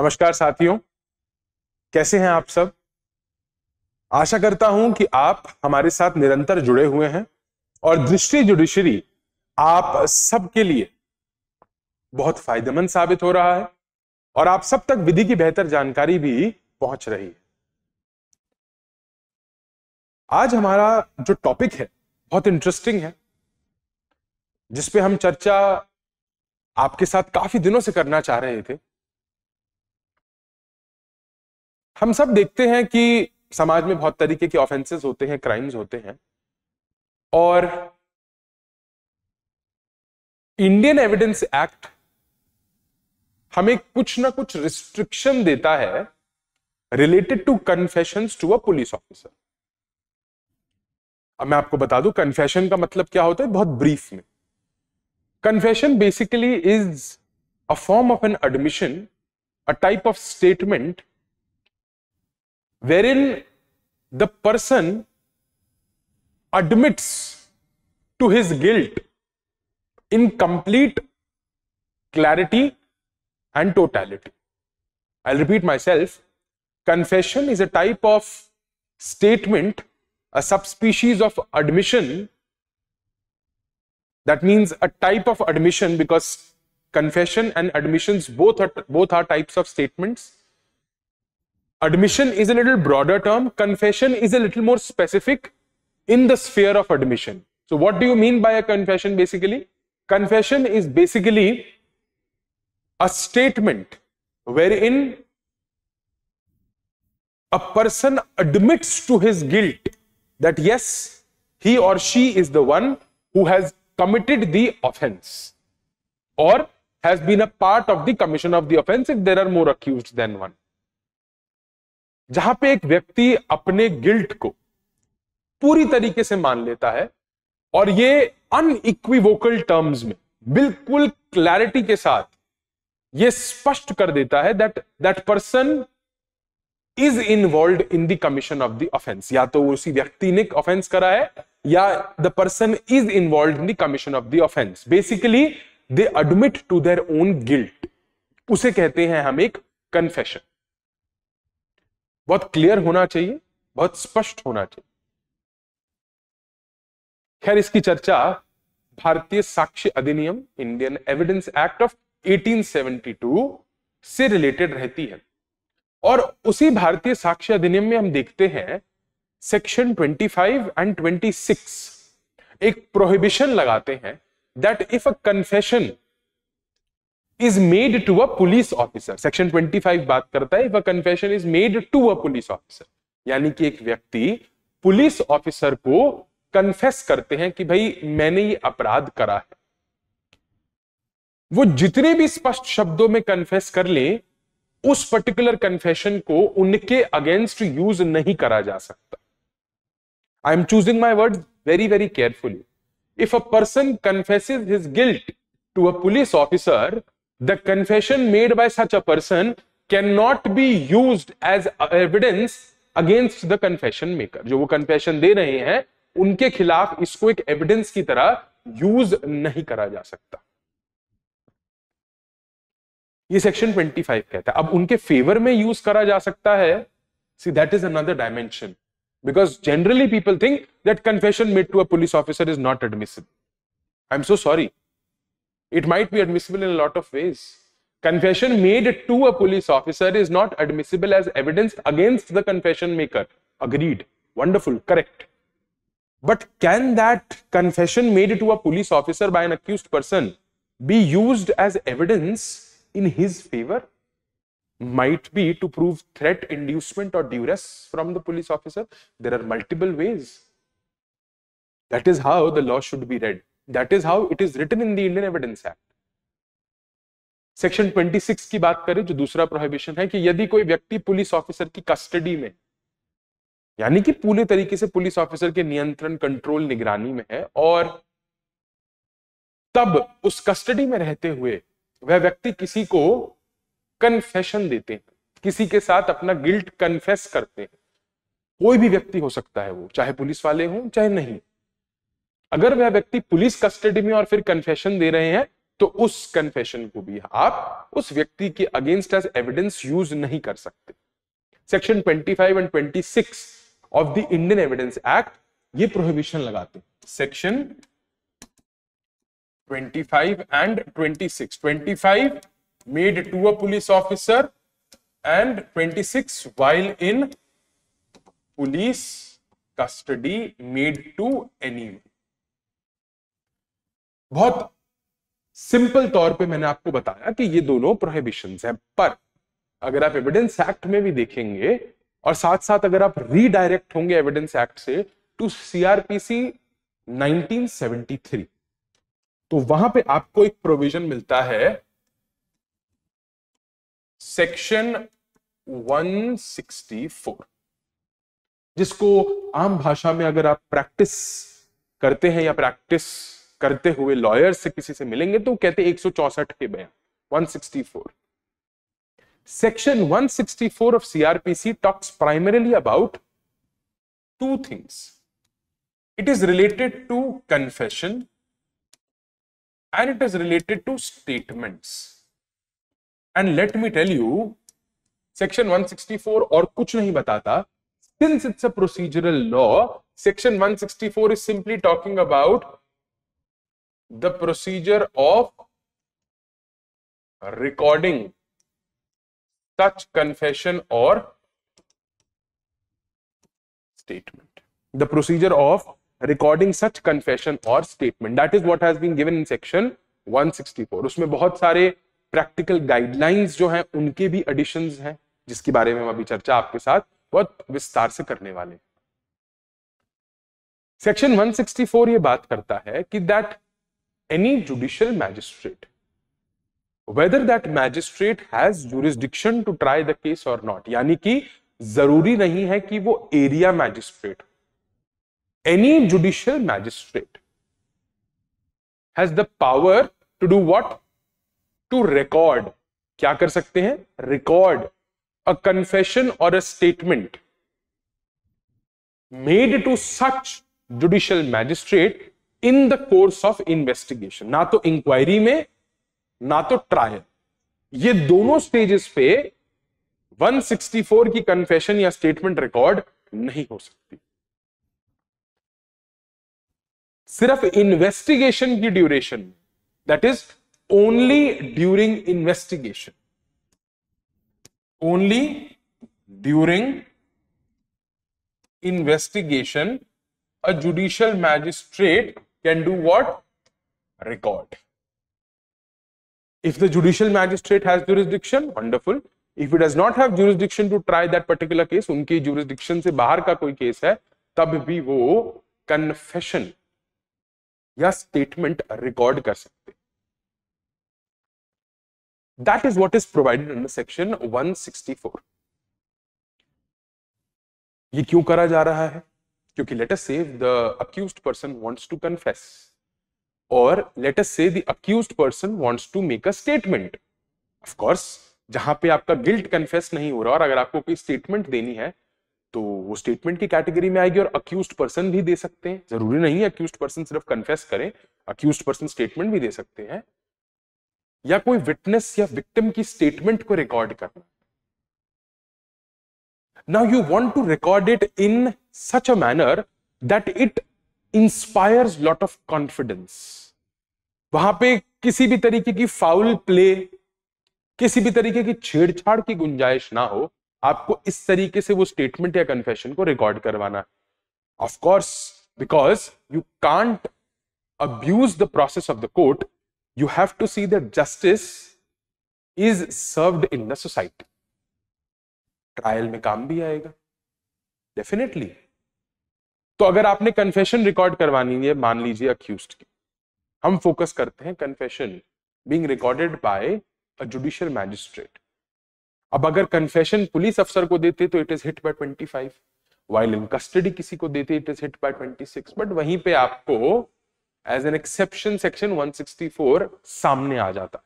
नमस्कार साथियों कैसे हैं आप सब आशा करता हूं कि आप हमारे साथ निरंतर जुड़े हुए हैं और दृष्टि जुडिशरी आप सबके लिए बहुत फायदेमंद साबित हो रहा है और आप सब तक विधि की बेहतर जानकारी भी पहुंच रही है आज हमारा जो टॉपिक है बहुत इंटरेस्टिंग है जिसपे हम चर्चा आपके साथ काफी दिनों से करना चाह रहे थे हम सब देखते हैं कि समाज में बहुत तरीके के ऑफेंसेस होते हैं क्राइम्स होते हैं और इंडियन एविडेंस एक्ट हमें कुछ ना कुछ रिस्ट्रिक्शन देता है related to confession to a police officer अब मैं आपको बता दूं कन्फेशन का मतलब क्या होता है बहुत ब्रीफ में confession basically is a form of an admission a type of statement wherein the person admits to his guilt in complete clarity and totality. I'll repeat myself. Confession is a type of statement, a subspecies of admission. That means a type of admission because confession and admissions both are, both are types of statements Admission is a little broader term. Confession is a little more specific in the sphere of admission. So what do you mean by a confession basically? Confession is basically a statement wherein a person admits to his guilt that yes, he or she is the one who has committed the offense or has been a part of the commission of the offense if there are more accused than one. जहां पे एक व्यक्ति अपने guilt को पूरी तरीके से मान लेता है और ये अनइक्विवोकल टर्म्स में बिल्कुल क्लैरिटी के साथ ये स्पष्ट कर देता है that that person is involve in the commission of the offence या तो उसी व्यक्ति ने ऑफेंस करा है या the person is involve in the commission of the offence basically they admit to their own guilt उसे कहते हैं हम एक कन्फेशन बहुत क्लियर होना चाहिए बहुत स्पष्ट होना चाहिए खैर इसकी चर्चा भारतीय साक्ष्य अधिनियम इंडियन एविडेंस एक्ट ऑफ 1872 से रिलेटेड रहती है और उसी भारतीय साक्ष्य अधिनियम में हम देखते हैं सेक्शन 25 एंड 26 एक प्रोहिबिशन लगाते हैं that if a confession is made to a police officer section 25 बात करता है if a confession is made to a police officer यानी कि एक व्यक्ति पुलिस ऑफिसर को कन्फेस करते हैं कि भाई मैंने ये अपराध करा है वो जितने भी स्पष्ट शब्दों में कन्फेस कर ले उस पर्टिकुलर कन्फेशन को उनके अगेंस्ट यूज नहीं करा जा सकता I am choosing my word very very carefully if a person confesses his guilt to a police officer the confession made by such a person cannot be used as evidence against the confession maker जो वो confession दे रहे हैं उनके खिलाफ इसको एक evidence की तरह यूज नहीं करा जा सकता ये सेक्शन 25 कहता है अब उनके फेवर में यूज करा जा सकता है see that is another dimension because generally people think that confession made to a police officer is not admissible I am so sorry It might be admissible in a lot of ways. Confession made to a police officer is not admissible as evidence against the confession maker. Agreed. Wonderful. Correct. But can that confession made to a police officer by an accused person be used as evidence in his favor? Might be to prove threat, inducement, or duress from the police officer. There are multiple ways. That is how the law should be read. That is how it is written in the Indian Evidence Act section 26 की बात करें जो दूसरा prohibition है कि यदि कोई व्यक्ति पुलिस ऑफिसर की कस्टडी में यानी कि पूरे तरीके से पुलिस ऑफिसर के नियंत्रण कंट्रोल निगरानी में है और तब उस कस्टडी में रहते हुए वह व्यक्ति किसी को कन्फेशन देते हैं किसी के साथ अपना गिल्ट कन्फेस करते हैं कोई भी व्यक्ति हो सकता है वो चाहे पुलिस वाले हों चाहे नहीं अगर वह व्यक्ति पुलिस कस्टडी में और फिर कन्फेशन दे रहे हैं तो उस कन्फेशन को भी आप उस व्यक्ति के अगेंस्ट एज एविडेंस यूज नहीं कर सकते section 25 and 26 of the Indian Evidence Act ये प्रोहिबिशन लगाते section 25 and 26 25 made to a police officer and 26 while in police custody made to any बहुत सिंपल तौर पे मैंने आपको बताया कि ये दोनों प्रोहिबिशन हैं पर अगर आप एविडेंस एक्ट में भी देखेंगे और साथ साथ अगर आप रीडायरेक्ट होंगे एविडेंस एक्ट से टू सीआरपीसी 1973 तो वहां पे आपको एक प्रोविजन मिलता है सेक्शन 164 जिसको आम भाषा में अगर आप प्रैक्टिस करते हैं या प्रैक्टिस करते हुए लॉयर से किसी से मिलेंगे तो कहते एक के बयान 164 section 164 of CrPC talks primarily about two things it is related to confession and it is related to statements and let me tell you section 164 और कुछ नहीं बताता since it's a procedural law section 164 is simply talking about the procedure of recording such confession or statement. The procedure of recording such confession or statement. That is what has been given in section 164. उसमें बहुत सारे practical guidelines जो हैं उनके भी editions हैं जिसके बारे में हम अभी चर्चा आपके साथ बहुत विस्तार से करने वाले हैं सेक्शन 164 ये बात करता है कि that any judicial magistrate, whether that magistrate has jurisdiction to try the case or not. यानी कि जरूरी नहीं है कि वो area magistrate any judicial magistrate has the power to do what to record क्या कर सकते हैं रिकॉर्ड अ कन्फेशन और a statement made to such judicial magistrate in the course of investigation ना तो इंक्वायरी में ना तो ट्रायल ये दोनों स्टेजेस पे 164 की कन्फेशन या स्टेटमेंट रिकॉर्ड नहीं हो सकती सिर्फ इन्वेस्टिगेशन की duration that is only during investigation only during investigation a judicial magistrate can do what? Record. If the judicial magistrate has jurisdiction, wonderful. If it does not have jurisdiction to try that particular case, उनकी jurisdiction से बाहर का कोई case है, तब भी वो confession या statement record कर सकते That is what is provided under section 164. ये क्यों करा जा रहा है क्योंकि let us say the accused person wants to confess और let us say the accused person wants to make a statement of course जहां पे आपका गिल्ट कन्फेस नहीं हो रहा और अगर आपको कोई स्टेटमेंट देनी है तो वो स्टेटमेंट की कैटेगरी में आएगी और अक्यूज पर्सन भी दे सकते हैं जरूरी नहीं है अक्यूज पर्सन सिर्फ कन्फेस करें अक्यूज पर्सन स्टेटमेंट भी दे सकते हैं या कोई विटनेस या विक्टिम की स्टेटमेंट को रिकॉर्ड करना Now you want to record it in such a manner that it inspires lot of confidence वहां पे किसी भी तरीके की फाउल प्ले किसी भी तरीके की छेड़छाड़ की गुंजाइश ना हो आपको इस तरीके से वो स्टेटमेंट या कन्फेशन को रिकॉर्ड करवाना है of course because you can't abuse the process of the court you have to see the justice is served in the society trial में काम भी आएगा डेफिनेटली तो अगर आपने कन्फेशन रिकॉर्ड करवानी है मान लीजिए अक्यूज की हम फोकस करते हैं confession being recorded by a judicial magistrate अब अगर कन्फेशन पुलिस अफसर को देते तो it is hit by 25 while in custody किसी को देते it is hit by 26 but वहीं पे आपको एज एन एक्सेप्शन सेक्शन 164 सामने आ जाता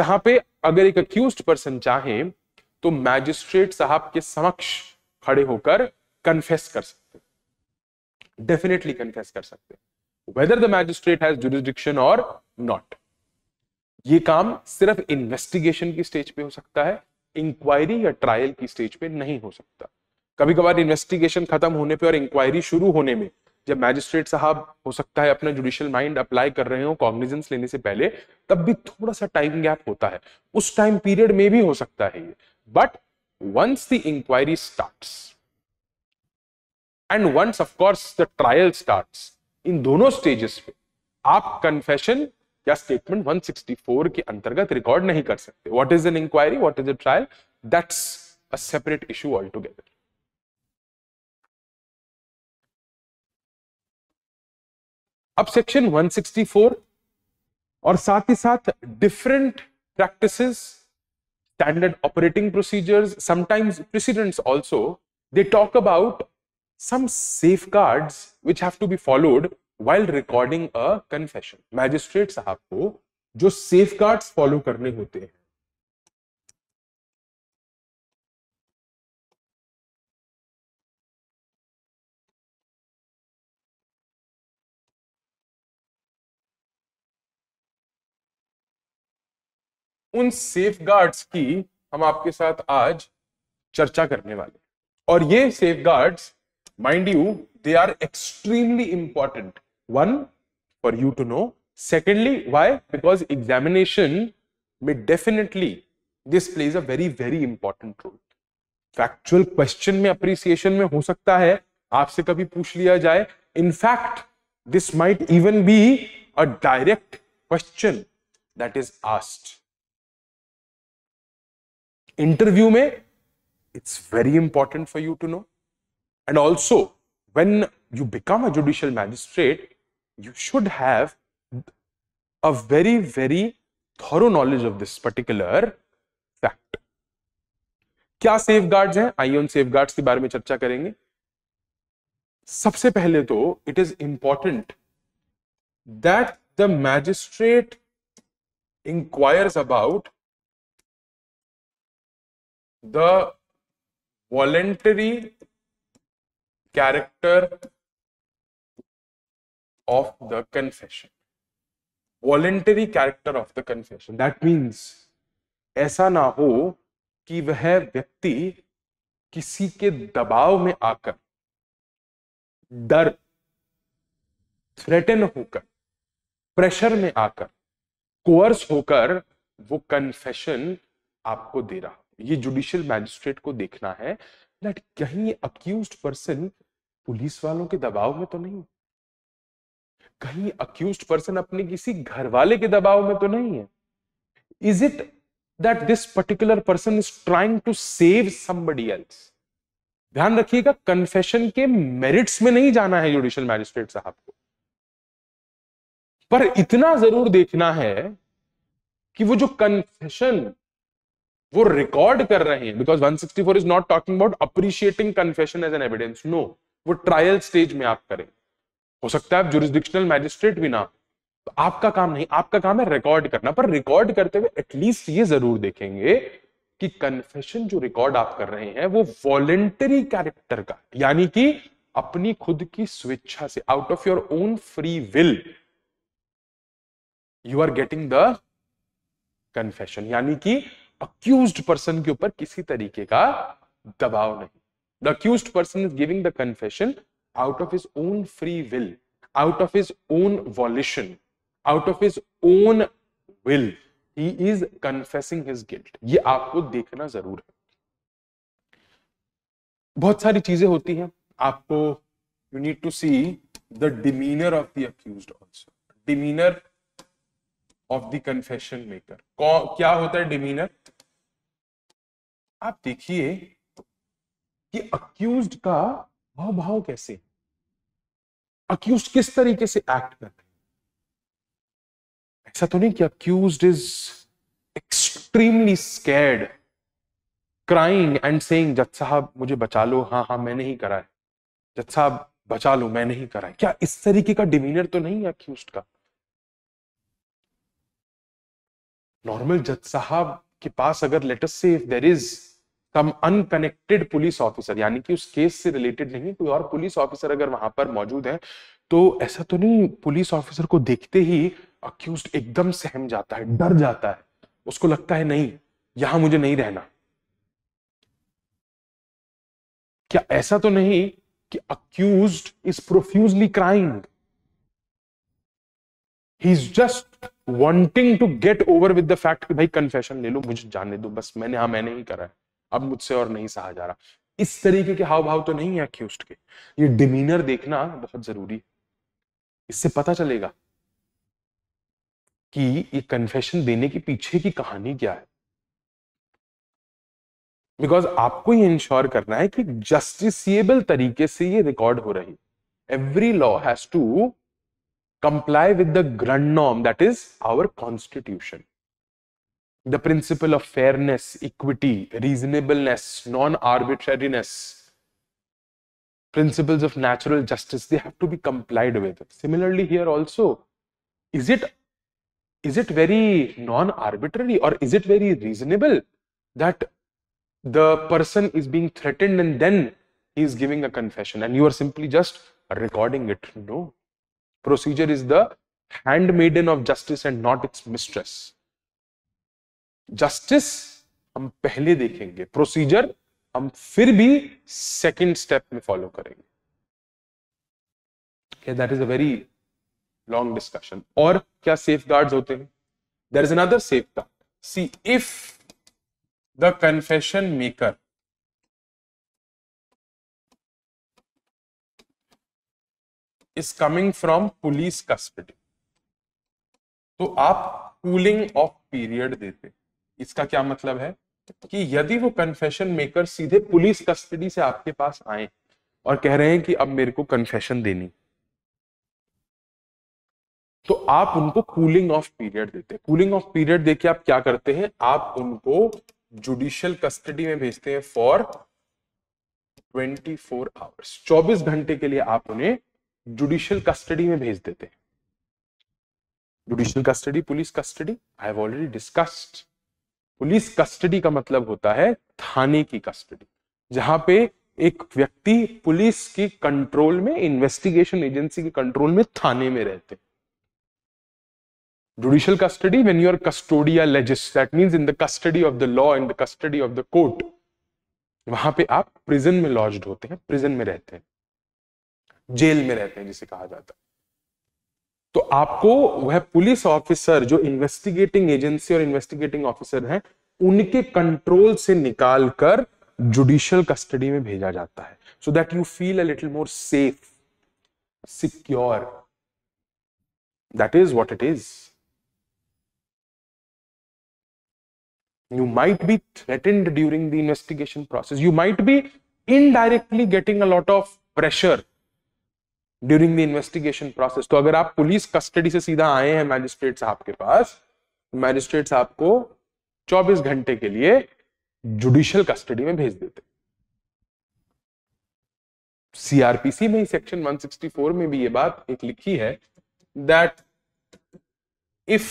जहां पे अगर एक अक्यूज पर्सन चाहे तो मैजिस्ट्रेट साहब के समक्ष खड़े होकर कन्फेस कर सकते डेफिनेटली कन्फेस कर सकते whether the magistrate has jurisdiction और नॉट ये काम सिर्फ इन्वेस्टिगेशन की स्टेज पे हो सकता है इंक्वायरी या ट्रायल की स्टेज पे नहीं हो सकता कभी कभार इन्वेस्टिगेशन खत्म होने पे और इंक्वायरी शुरू होने में जब मैजिस्ट्रेट साहब हो सकता है अपना जुडिशियल माइंड अप्लाई कर रहे हो कॉग्निजेंस लेने से पहले तब भी थोड़ा सा टाइम गैप होता है उस टाइम पीरियड में भी हो सकता है ये But once the inquiry starts, and once of course the trial starts, इन दोनों स्टेजेस पे आप कन्फेशन या स्टेटमेंट 164 के अंतर्गत रिकॉर्ड नहीं कर सकते what is an inquiry what is a trial that's a separate issue all together अब सेक्शन 164 और साथ ही साथ different practices standard operating procedures, sometimes precedents also, they talk about some safeguards which have to be followed while recording a confession. Magistrate साहब को जो safeguards follow karne hote hain. उन safe की हम आपके साथ आज चर्चा करने वाले और ये safe guards mind you they are extremely important one for you to know secondly why because examination में definitely this plays a very very important role factual question में अप्रिसिएशन में हो सकता है आपसे कभी पूछ लिया जाए in fact this might even be a direct question that is asked interview में it's very important for you to know and also when you become a judicial magistrate you should have a very very thorough knowledge of this particular fact क्या safe guard हैं आइए उन safe guards के बारे में चर्चा करेंगे सबसे पहले तो it is important that the magistrate inquires about the voluntary character of the confession voluntary character of the confession that means ऐसा ना हो कि वह व्यक्ति किसी के दबाव में आकर डर थ्रेटन होकर प्रेशर में आकर कोर्स होकर वो कन्फेशन आपको दे रहा ये जुडिशियल मैजिस्ट्रेट को देखना है दैट कहीं अक्यूज पर्सन पुलिस वालों के दबाव में तो नहीं कहीं अक्यूज पर्सन अपने किसी घर वाले के दबाव में तो नहीं है is it that this particular person is trying to save somebody else ध्यान रखिएगा कन्फेशन के मेरिट्स में नहीं जाना है जुडिशियल मैजिस्ट्रेट साहब को पर इतना जरूर देखना है कि वो जो कन्फेशन वो रिकॉर्ड कर रहे हैं because 164 is not talking about appreciating confession as an evidence no वो ट्रायल स्टेज में आप करें हो सकता है आप जुरिस्डिक्शनल मैजिस्ट्रेट भी ना तो आपका काम नहीं आपका काम है रिकॉर्ड करना पर रिकॉर्ड करते हुए एटलीस्ट ये जरूर देखेंगे कि कन्फेशन जो रिकॉर्ड आप कर रहे हैं वो वॉलेंटरी कैरेक्टर का यानी कि अपनी खुद की स्वेच्छा से out of your own free will you are getting the confession यानी कि अक्यूज पर्सन के ऊपर किसी तरीके का दबाव नहीं the accused person is giving the confession out of his own free will out of his own volition out of his own will he is confessing his guilt ये आपको देखना जरूर है बहुत सारी चीजें होती हैं आपको you need to see the demeanour of the accused also demeanour of the confession maker क्या होता है डिमीनर आप देखिए कि अक्यूज का भाव कैसे अक्यूज किस तरीके से एक्ट करते हैं ऐसा तो नहीं कि accused is extremely scared crying and saying जज साहब मुझे बचा लो हाँ हाँ मैंने ही करा है जज साहब बचा लो मैंने ही करा है क्या इस तरीके का डिमीनर तो नहीं है अक्यूज का नॉर्मल जज साहब के पास अगर लेटर से if there is come unconnected police officer यानी कि उस केस से रिलेटेड नहीं कोई और पुलिस ऑफिसर अगर वहां पर मौजूद है तो ऐसा तो नहीं पुलिस ऑफिसर को देखते ही अक्यूज एकदम सहम जाता है डर जाता है उसको लगता है नहीं यहां मुझे नहीं रहना क्या ऐसा तो नहीं कि accused is profusely crying he is just wanting to get over with the fact कि भाई कन्फेशन ले लो मुझे जानने दो बस मैंने हाँ मैंने ही करा है अब मुझसे और नहीं सहा जा रहा इस तरीके के हाव भाव तो नहीं है अक्यूस्ट के ये डिमीनर देखना बहुत जरूरी है इससे पता चलेगा कि ये कन्फेशन देने के पीछे की कहानी क्या है बिकॉज आपको ये इंश्योर करना है कि जस्टिसिएबल तरीके से ये रिकॉर्ड हो रही every law has to comply with the grundnorm that is our constitution the principle of fairness, equity, reasonableness, non-arbitrariness, principles of natural justice, they have to be complied with. Similarly, here also, is it is it very non-arbitrary or is it very reasonable that the person is being threatened and then he is giving a confession and you are simply just recording it? No. Procedure is the handmaiden of justice and not its mistress. Justice हम पहले देखेंगे procedure हम फिर भी second step में follow करेंगे that is a very long discussion और क्या सेफ गार्ड होते हैं there is another safe guard see if the confession maker is coming from police custody तो आप कूलिंग ऑफ पीरियड देते हैं इसका क्या मतलब है कि यदि वो कन्फेशन मेकर सीधे पुलिस कस्टडी से आपके पास आए और कह रहे हैं कि अब मेरे को कन्फेशन देनी तो आप उनको कूलिंग ऑफ पीरियड देते हैं कूलिंग ऑफ पीरियड देके आप क्या करते हैं आप उनको जुडिशियल कस्टडी में भेजते हैं फॉर 24 आवर्स चौबीस घंटे के लिए आप उन्हें जुडिशियल कस्टडी में भेज देते हैं judicial custody police custody I have already discussed police custody का मतलब होता है थाने की कस्टडी जहां पे एक व्यक्ति पुलिस की कंट्रोल में इन्वेस्टिगेशन एजेंसी के कंट्रोल में थाने में रहते judicial custody when you are custodia legis that means in the custody of the law in the custody of the court वहां पे आप प्रिजन में लॉज्ड होते हैं प्रिजन में रहते हैं जेल में रहते हैं जिसे कहा जाता है तो आपको वह पुलिस ऑफिसर जो इन्वेस्टिगेटिंग एजेंसी और इन्वेस्टिगेटिंग ऑफिसर है उनके कंट्रोल से निकाल कर जुडिशियल कस्टडी में भेजा जाता है so that you feel a little more safe secure that is what it is you might be threatened during the investigation process you might be indirectly getting a lot of pressure during the investigation process तो अगर आप police custody से सीधा आए हैं magistrate साहब के पास magistrate तो साहब को 24 घंटे के लिए जुडिशियल कस्टडी में भेज देते सीआरपीसी में सेक्शन 164 में भी ये बात एक लिखी है that if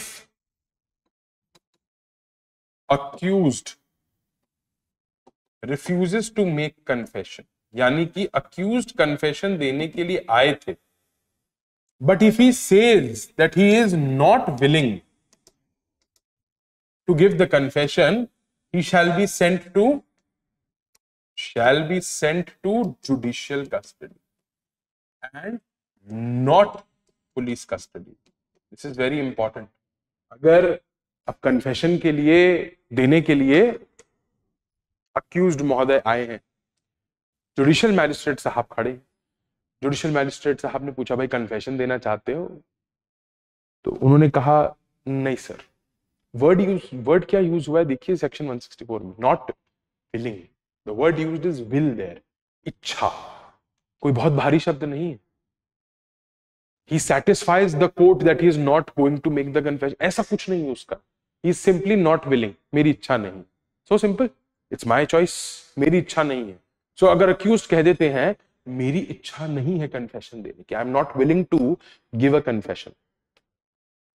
accused refuses to make confession यानी कि अक्यूज कन्फेशन देने के लिए आए थे but if he says that he is not willing to give the confession he shall be sent to shall be sent to judicial custody and not police custody this is very important अगर अब confession के लिए देने के लिए accused महोदय आए हैं जुडिशियल मैजिस्ट्रेट साहब खड़े जुडिशियल मैजिस्ट्रेट साहब ने पूछा भाई कन्फेशन देना चाहते हो तो उन्होंने कहा नहीं सर वर्ड यूज वर्ड क्या यूज हुआ है देखिए सेक्शन 164 में not willing the word use is will there इच्छा कोई बहुत भारी शब्द नहीं है he satisfies the court that he is not going to make the confession ऐसा कुछ नहीं है उसका ही सिंपली नॉट विलिंग मेरी इच्छा नहीं so simple it's my choice मेरी इच्छा नहीं है सो अगर अक्यूज कह देते हैं मेरी इच्छा नहीं है कन्फेशन देने की I am not willing to give a confession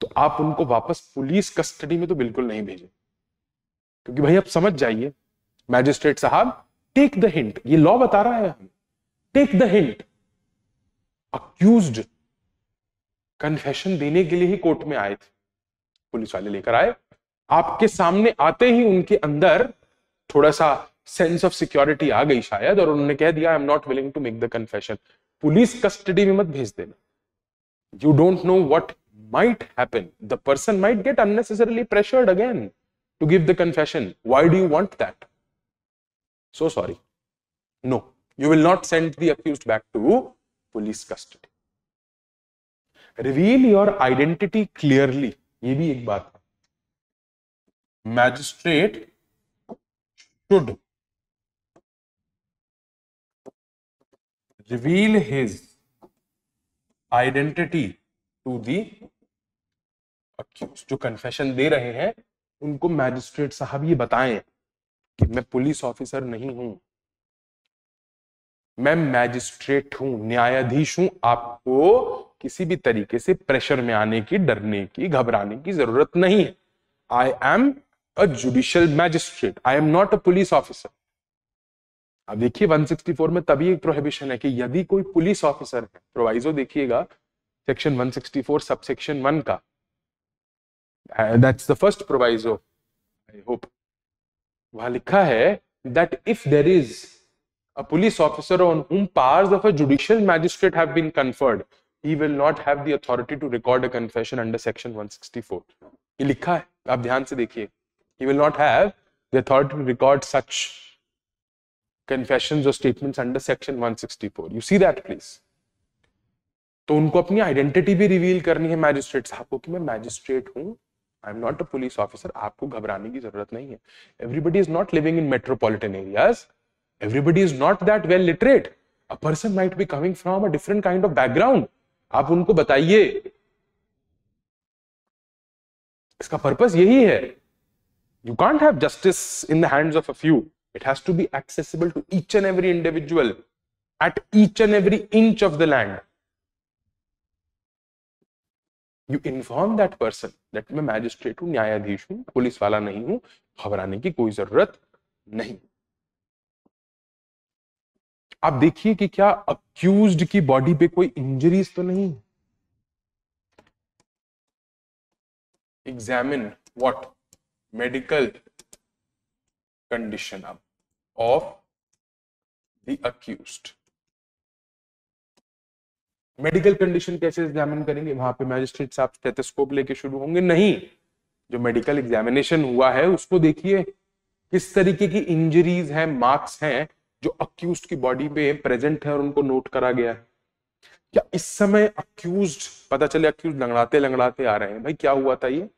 तो आप उनको वापस पुलिस कस्टडी में तो बिल्कुल नहीं भेजें क्योंकि भाई आप समझ जाइए मैजिस्ट्रेट साहब टेक द हिंट ये लॉ बता रहा है हमें take the hint accused confession देने के लिए ही कोर्ट में आए थे पुलिस वाले लेकर आए आपके सामने आते ही उनके अंदर थोड़ा सा सेंस ऑफ सिक्योरिटी आ गई शायद और उन्होंने कह दिया I am not willing to make the confession police custody में मत भेज देना you don't know what might happen the person might get unnecessarily pressured again to give the confession why do you want that so sorry no you will not send the accused back to police custody reveal your identity clearly ये भी एक बात है magistrate should reveal his identity to the जो confession दे रहे हैं उनको magistrate साहब ये बताएं कि मैं पुलिस ऑफिसर नहीं हूं मैं मैजिस्ट्रेट हूं न्यायाधीश हूं आपको किसी भी तरीके से प्रेशर में आने की डरने की घबराने की जरूरत नहीं है I am a judicial magistrate I am not a police officer अब देखिए 164 में तभी एक प्रोहिबिशन है कि यदि कोई पुलिस ऑफिसर है प्रोवाइजो देखिएगा सेक्शन 164 सबसेक्शन वन का that's the first proviso I hope वहां लिखा है that if there is a police officer on whom powers of a judicial magistrate have been conferred he will not have the authority to record a confession under section 164 ये लिखा है आप ध्यान से देखिए he will not have the authority to record such confession और statements under section 164 you see that please तो उनको अपनी आइडेंटिटी भी रिवील करनी है मैजिस्ट्रेट साहब को कि मैं मैजिस्ट्रेट हूँ I am not a police officer आपको घबराने की जरूरत नहीं है everybody is not living in metropolitan areas everybody is not that well literate a person might be coming from a different kind of background आप उनको बताइए इसका पर्पस यही है you can't have justice in the hands of a few It has to be accessible to each and every individual at each and every inch of the land. You inform that person that मैं magistrate हूं न्यायाधीश हूं police वाला नहीं हूं घबराने की कोई जरूरत नहीं आप देखिए कि क्या अक्यूज की बॉडी पे कोई इंजरीज तो नहीं एग्जामिन व्हाट मेडिकल कंडीशन अब of the accused medical condition कैसे एग्जामिन करेंगे वहां पे मैजिस्ट्रेट साहब स्टेथोस्कोप लेके शुरू होंगे नहीं जो मेडिकल एग्जामिनेशन हुआ है उसको देखिए किस तरीके की इंजरीज हैं मार्क्स हैं जो अक्यूज की बॉडी पे प्रेजेंट है और उनको नोट करा गया है क्या इस समय अक्यूज पता चले अक्यूज लंगड़ाते लंगड़ाते आ रहे हैं भाई क्या हुआ था ये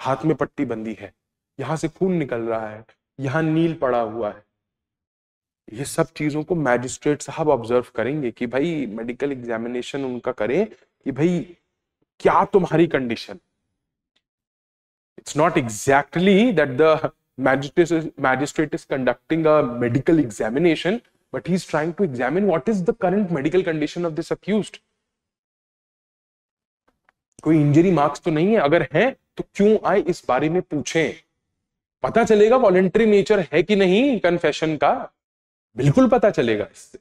हाथ में पट्टी बंदी है यहां से खून निकल रहा है यहां नील पड़ा हुआ है ये सब चीजों को मैजिस्ट्रेट साहब ऑब्जर्व करेंगे कि भाई मेडिकल एग्जामिनेशन उनका करे कि भाई क्या तुम्हारी condition it's not exactly that the magistrate is conducting a medical examination but he is trying to examine what is the current medical condition of this accused कोई इंजरी मार्क्स तो नहीं है अगर है तो क्यों आए इस बारे में पूछें पता चलेगा वॉलेंट्री नेचर है कि नहीं कन्फेशन का बिल्कुल पता चलेगा इससे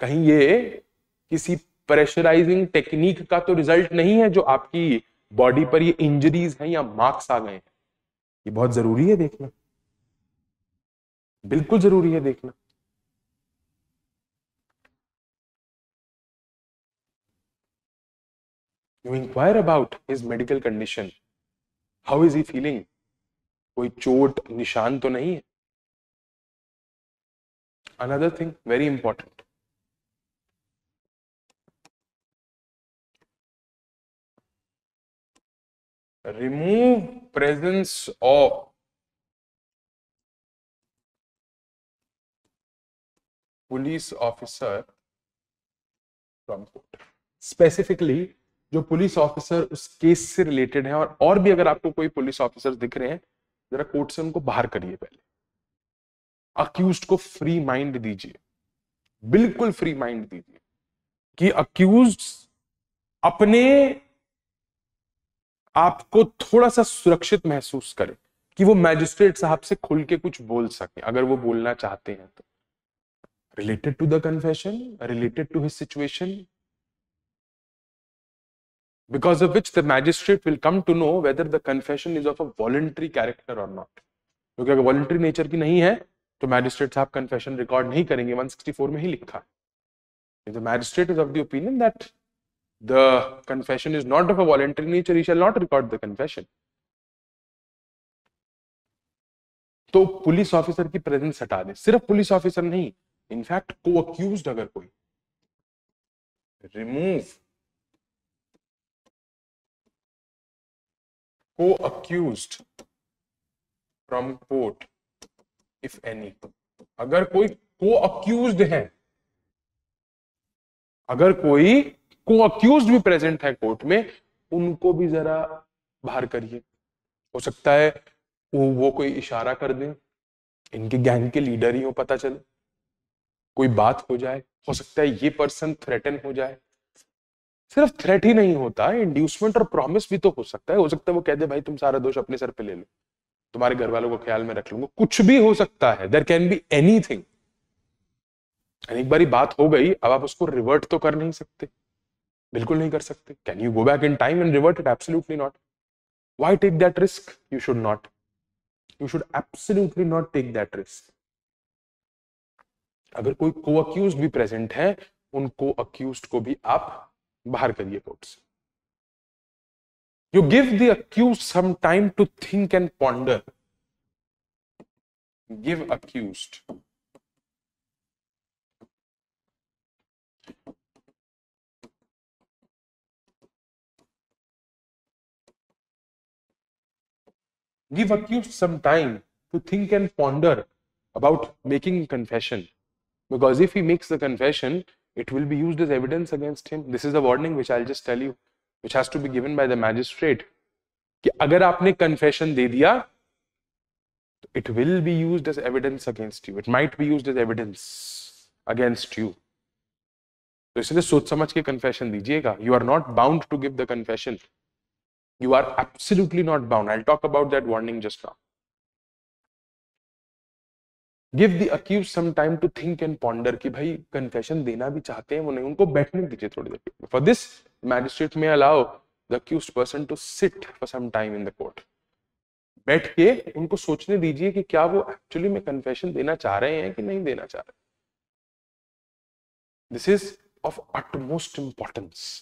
कहीं ये किसी प्रेशराइजिंग टेक्निक का तो रिजल्ट नहीं है जो आपकी बॉडी पर ये इंजरीज हैं या मार्क्स आ गए हैं ये बहुत जरूरी है देखना बिल्कुल जरूरी है देखना you inquire about his medical condition how is he feeling कोई चोट निशान तो नहीं है another thing very important remove presence of police officer from court specifically जो पुलिस ऑफिसर उस केस से रिलेटेड है और और भी अगर आपको कोई पुलिस ऑफिसर दिख रहे हैं जरा कोर्ट से उनको बाहर करिए पहले अक्यूज को फ्री माइंड दीजिए बिल्कुल फ्री माइंड दीजिए कि अक्यूज अपने आप को थोड़ा सा सुरक्षित महसूस करे कि वो मैजिस्ट्रेट साहब से खुल के कुछ बोल सके अगर वो बोलना चाहते हैं तो related to the confession related to his situation because of which the magistrate will come to know whether the confession is of a voluntary character or not. क्योंकि अगर वॉलंटरी नेचर की नहीं है तो मैजिस्ट्रेट साहब कन्फेशन रिकॉर्ड नहीं करेंगे 164 में ही लिखा if the magistrate is of the opinion that the confession is not of a voluntary nature he shall not record the confession तो पुलिस ऑफिसर की प्रेजेंस हटा दे सिर्फ पुलिस ऑफिसर नहीं इनफैक्ट को अक्यूज अगर कोई रिमूव को accused from court if any अगर कोई को अक्यूज है अगर कोई को अक्यूज भी प्रेजेंट है कोर्ट में उनको भी जरा बाहर करिए हो सकता है वो, वो कोई इशारा कर दें इनके गैंग के लीडर ही हो पता चले कोई बात हो जाए हो सकता है ये पर्सन थ्रेटन हो जाए सिर्फ थ्रेट ही नहीं होता इंड्यूसमेंट और प्रॉमिस भी तो हो सकता है हो सकता है वो कह दे भाई तुम सारा दोष अपने सर पे ले लो तुम्हारे घर वालों को ख्याल में रख लूंगा कुछ भी हो सकता है there can be anything एक बार बात हो गई अब आप उसको रिवर्ट तो कर नहीं सकते बिल्कुल नहीं कर सकते can you go back in time and revert it absolutely not why take that risk you should not you should absolutely not take that risk अगर कोई को अक्यूज भी प्रेजेंट है उनको अक्यूज को भी आप बाहर करिए कोर्ट से you give the accused some time to think and ponder give accused give accused some time to think and ponder about making confession because if he makes the confession it will be used as evidence against him this is the warning which i'll just tell you which has to be given by the magistrate कि अगर आपने confession दे दिया it will be used as evidence against you it might be used as evidence against you So, इसलिए सोच समझ के confession दीजिएगा you are not bound to give the confession you are absolutely not bound i'll talk about that warning just now give the accused some time to think and ponder कि भाई confession देना भी चाहते हैं वो नहीं उनको बैठने दीजिए थोड़ी देर फॉर दिस मैजिस्ट्रेट में allow the accused person to sit for some time in the court बैठ के उनको सोचने दीजिए कि क्या वो एक्चुअली में कन्फेशन देना चाह रहे हैं कि नहीं देना चाह रहे this is of utmost importance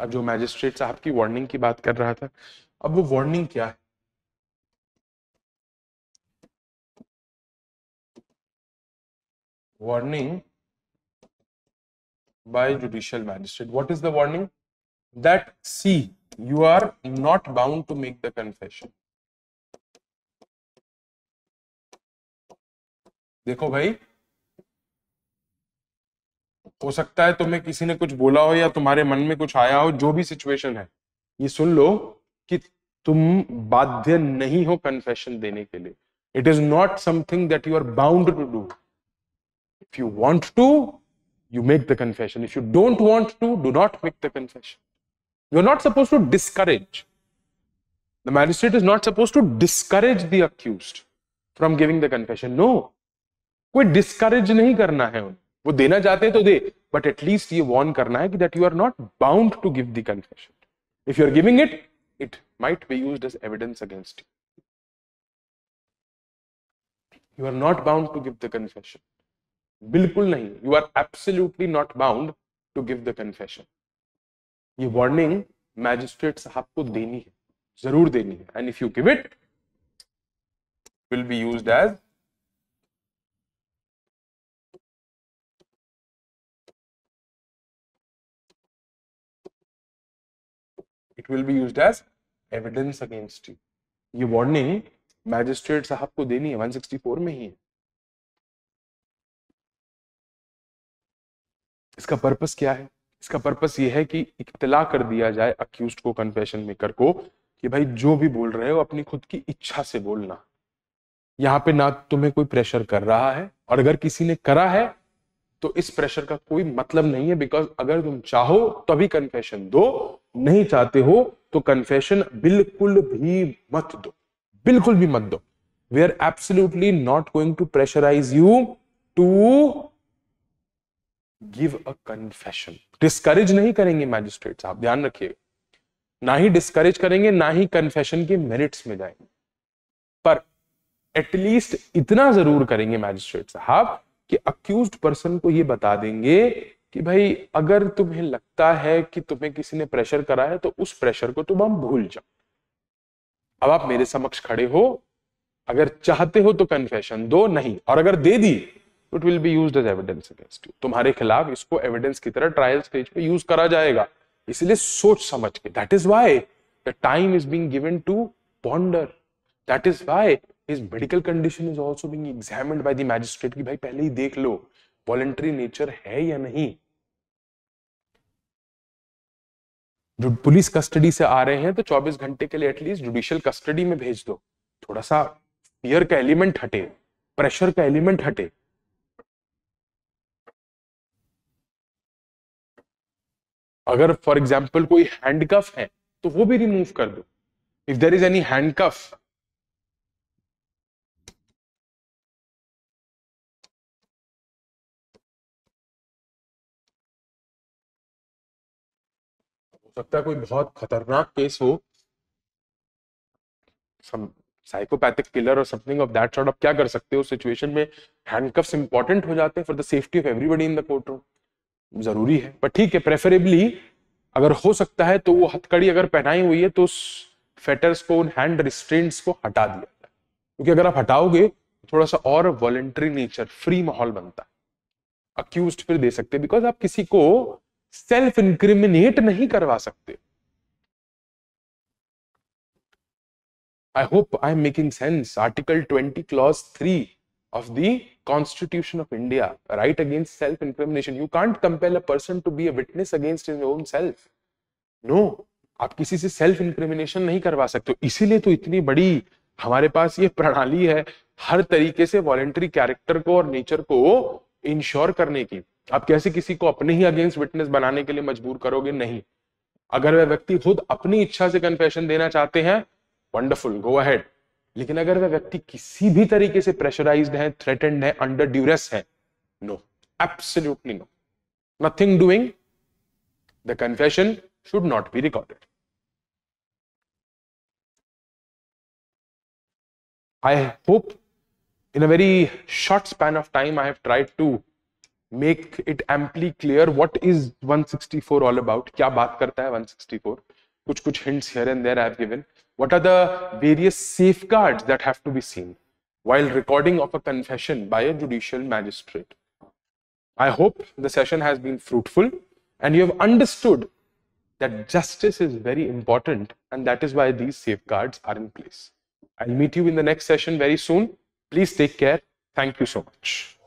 अब जो मैजिस्ट्रेट साहब की वार्निंग की बात कर रहा था अब वो वार्निंग क्या है warning by judicial magistrate. What is the warning? That see, you are not bound to make the confession. देखो भाई हो सकता है तुम्हें किसी ने कुछ बोला हो या तुम्हारे मन में कुछ आया हो जो भी सिचुएशन है ये सुन लो कि तुम बाध्य नहीं हो कन्फेशन देने के लिए it is not something that you are bound to do If you want to, you make the confession. If you don't want to, do not make the confession. You're not supposed to discourage. The magistrate is not supposed to discourage the accused from giving the confession. No. कोई discourage नहीं करना है उन्हें वो देना चाहते हैं तो दे बट एटलीस्ट ये वॉर्न करना है कि that you are not bound to give the confession if you are giving it it might be used as evidence against you you are not bound to give the confession बिल्कुल नहीं you are absolutely not bound to give the confession ये warning magistrate साहब को देनी है जरूर देनी है and if you give it will be use as it will be use as evidence against you ये वार्निंग मैजिस्ट्रेट साहब को देनी है 164 में ही है इसका पर्पस क्या है इसका पर्पस ये है कि इतला कर दिया जाए अक्यूज को कन्फेशन मेकर को कि भाई जो भी बोल रहे हो अपनी खुद की इच्छा से बोलना यहाँ पे ना तुम्हें कोई प्रेशर कर रहा है और अगर किसी ने करा है तो इस प्रेशर का कोई मतलब नहीं है बिकॉज अगर तुम चाहो तो अभी कन्फेशन दो नहीं चाहते हो तो कन्फेशन बिल्कुल भी मत दो बिल्कुल भी मत दो we are absolutely not going to pressurise you to give a confession discourage नहीं करेंगे मैजिस्ट्रेट साहब ध्यान रखिएगा ना ही डिस्करेज करेंगे ना ही कन्फेशन के मेरिट्स में जाएंगे पर एटलीस्ट इतना जरूर करेंगे मैजिस्ट्रेट साहब कि अक्यूज पर्सन को यह बता देंगे कि भाई अगर तुम्हें लगता है कि तुम्हें किसी ने प्रेशर करा है तो उस प्रेशर को तुम हम भूल जाओ अब आप मेरे समक्ष खड़े हो अगर चाहते हो तो कन्फेशन दो नहीं और अगर दे दी it will be use as evidence against you तुम्हारे खिलाफ इसको एविडेंस की तरह ट्रायल स्टेज पे यूज करा जाएगा इसलिए सोच समझ के that is why the time is being given to ponder that is why his medical condition is also being examined by the magistrate की भाई पहले ही देख लो वॉलेंट्री नेचर है या नहीं जो पुलिस कस्टडी से आ रहे हैं तो 24 घंटे के लिए एटलीस्ट जुडिशियल कस्टडी में भेज दो थोड़ा सा फियर का एलिमेंट हटे प्रेशर का एलिमेंट हटे अगर फॉर एग्जाम्पल कोई हैंडकफ है तो वो भी रिमूव कर दो if there is any handcuff हो सकता है कोई बहुत खतरनाक केस हो सम साइकोपैथिक किलर और समथिंग ऑफ दैट सॉर्ट आप क्या कर सकते हो सिचुएशन में हैंडकफ्स इंपॉर्टेंट हो जाते हैं for the safety of everybody in the court room जरूरी है पर ठीक है प्रेफरेबली अगर हो सकता है तो वो हथकड़ी अगर पहनाई हुई है तो उस फेटर्स को उन हैंड रिस्ट्रेंट को हटा दिया जाए क्योंकि अगर आप हटाओगे थोड़ा सा और वॉलेंट्री नेचर फ्री माहौल बनता है अक्यूज फिर दे सकते बिकॉज आप किसी को सेल्फ इंक्रिमिनेट नहीं करवा सकते I hope I am making sense article twenty clause three of the Constitution of India, right against self-incrimination. You can't compel a person to be a witness against his own self. No, आप किसी से self incrimination नहीं करवा सकते इसीलिए तो इतनी बड़ी हमारे पास ये प्रणाली है हर तरीके से वॉलेंटरी कैरेक्टर को और नेचर को इंश्योर करने की आप कैसे किसी को अपने ही अगेंस्ट विटनेस बनाने के लिए मजबूर करोगे नहीं अगर वह व्यक्ति खुद अपनी इच्छा से कन्फेशन देना चाहते हैं वंडरफुल गो अहेड लेकिन अगर वह व्यक्ति किसी भी तरीके से प्रेशराइज्ड है थ्रेटेंड है अंडर ड्यूरेस है no absolutely no nothing doing the confession should not be recorded I hope in a very short span of time I have tried to make it amply clear what is 164 all about. क्या बात करता है 164? कुछ कुछ hints here and there I have given. What are the various safeguards that have to be seen while recording of a confession by a judicial magistrate? I hope the session has been fruitful and you have understood that justice is very important and that is why these safeguards are in place. I'll meet you in the next session very soon. Please take care. Thank you so much.